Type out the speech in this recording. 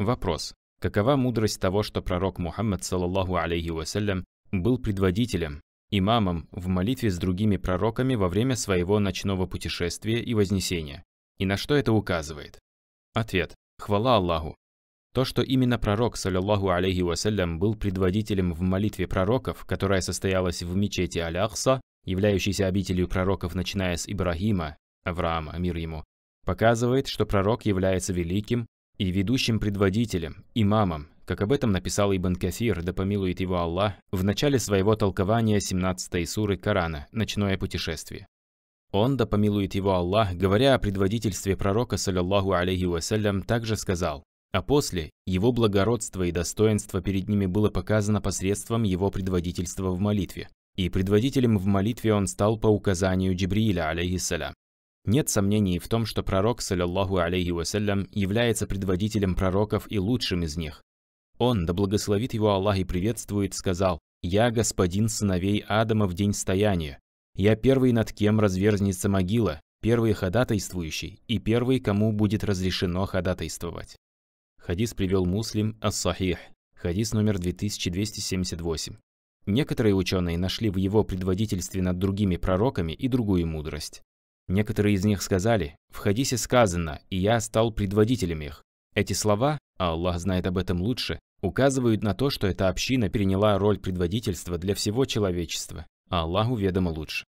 Вопрос. Какова мудрость того, что пророк Мухаммад, саллаллаху алейхи вассалям, был предводителем, имамом в молитве с другими пророками во время своего ночного путешествия и вознесения? И на что это указывает? Ответ. Хвала Аллаху. То, что именно пророк, саллаллаху алейхи вассалям, был предводителем в молитве пророков, которая состоялась в мечети Аляхса, являющейся обителью пророков, начиная с Ибрагима, Авраама, мир ему, показывает, что пророк является великим, и ведущим предводителем, имамом, как об этом написал Ибн Кафир, да помилует его Аллах, в начале своего толкования 17-й суры Корана «Ночное путешествие». Он, да помилует его Аллах, говоря о предводительстве пророка, саллиллаху алейхи вассалям, также сказал, а после его благородство и достоинство перед ними было показано посредством его предводительства в молитве. И предводителем в молитве он стал по указанию Джибрииля, алейхиссалям. Нет сомнений в том, что пророк, саллиллаху алейхи вассалям, является предводителем пророков и лучшим из них. Он, да благословит его Аллах и приветствует, сказал, «Я господин сыновей Адама в день стояния. Я первый, над кем разверзнется могила, первый ходатайствующий и первый, кому будет разрешено ходатайствовать». Хадис привел Муслим Ас-Сахих, хадис номер 2278. Некоторые ученые нашли в его предводительстве над другими пророками и другую мудрость. Некоторые из них сказали, в хадисе сказано, и я стал предводителем их. Эти слова, а Аллах знает об этом лучше, указывают на то, что эта община переняла роль предводительства для всего человечества, а Аллаху ведомо лучше.